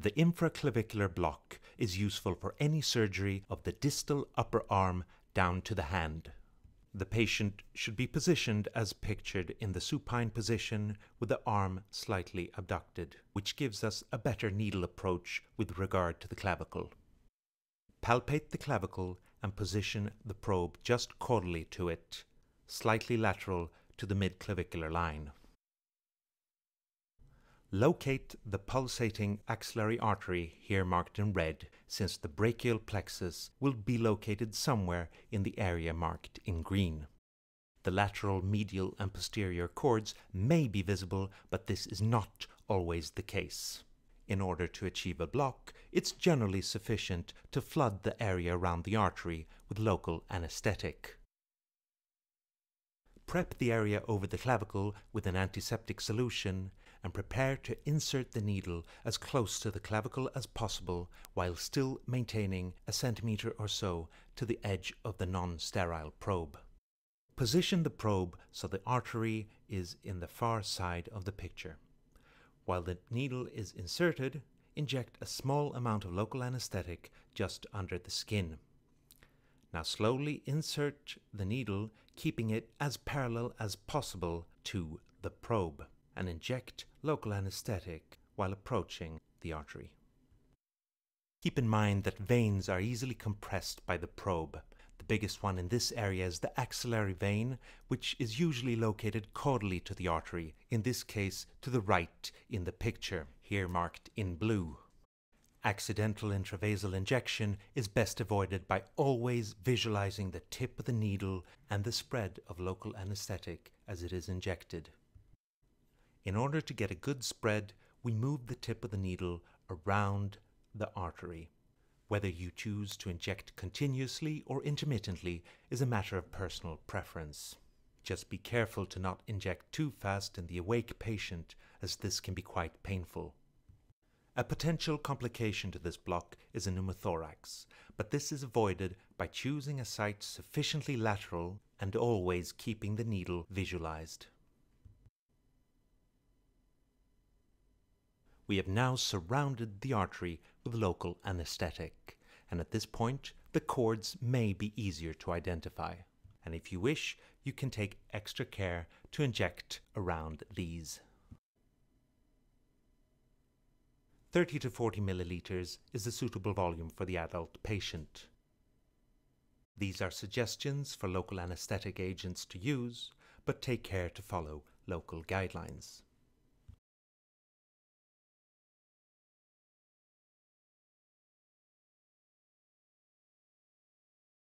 The infraclavicular block is useful for any surgery of the distal upper arm down to the hand. The patient should be positioned as pictured in the supine position with the arm slightly abducted, which gives us a better needle approach with regard to the clavicle. Palpate the clavicle and position the probe just caudally to it, slightly lateral to the midclavicular line. Locate the pulsating axillary artery here marked in red, since the brachial plexus will be located somewhere in the area marked in green. The lateral, medial, and posterior cords may be visible, but this is not always the case. In order to achieve a block, it's generally sufficient to flood the area around the artery with local anesthetic prep the area over the clavicle with an antiseptic solution, and prepare to insert the needle as close to the clavicle as possible while still maintaining a centimetre or so to the edge of the non-sterile probe. Position the probe so the artery is in the far side of the picture. While the needle is inserted, inject a small amount of local anesthetic just under the skin. Now slowly insert the needle, keeping it as parallel as possible to the probe and inject local anesthetic while approaching the artery. Keep in mind that veins are easily compressed by the probe. The biggest one in this area is the axillary vein, which is usually located caudally to the artery, in this case to the right in the picture, here marked in blue. Accidental intravasal injection is best avoided by always visualizing the tip of the needle and the spread of local anesthetic as it is injected. In order to get a good spread, we move the tip of the needle around the artery. Whether you choose to inject continuously or intermittently is a matter of personal preference. Just be careful to not inject too fast in the awake patient, as this can be quite painful. A potential complication to this block is a pneumothorax, but this is avoided by choosing a site sufficiently lateral and always keeping the needle visualized. we have now surrounded the artery with local anesthetic, and at this point, the cords may be easier to identify. And if you wish, you can take extra care to inject around these. 30 to 40 milliliters is a suitable volume for the adult patient. These are suggestions for local anesthetic agents to use, but take care to follow local guidelines.